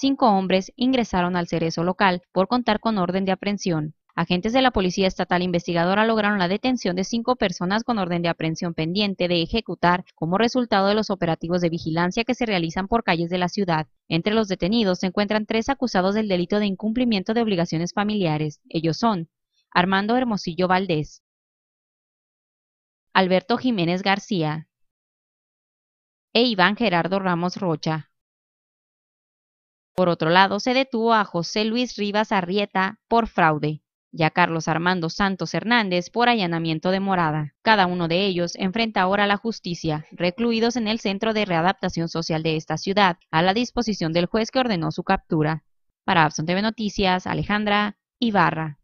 cinco hombres ingresaron al cerezo local por contar con orden de aprehensión. Agentes de la Policía Estatal Investigadora lograron la detención de cinco personas con orden de aprehensión pendiente de ejecutar como resultado de los operativos de vigilancia que se realizan por calles de la ciudad. Entre los detenidos se encuentran tres acusados del delito de incumplimiento de obligaciones familiares. Ellos son Armando Hermosillo Valdés, Alberto Jiménez García e Iván Gerardo Ramos Rocha. Por otro lado, se detuvo a José Luis Rivas Arrieta por fraude y a Carlos Armando Santos Hernández por allanamiento de morada. Cada uno de ellos enfrenta ahora a la justicia, recluidos en el Centro de Readaptación Social de esta ciudad, a la disposición del juez que ordenó su captura. Para Abson TV Noticias, Alejandra Ibarra.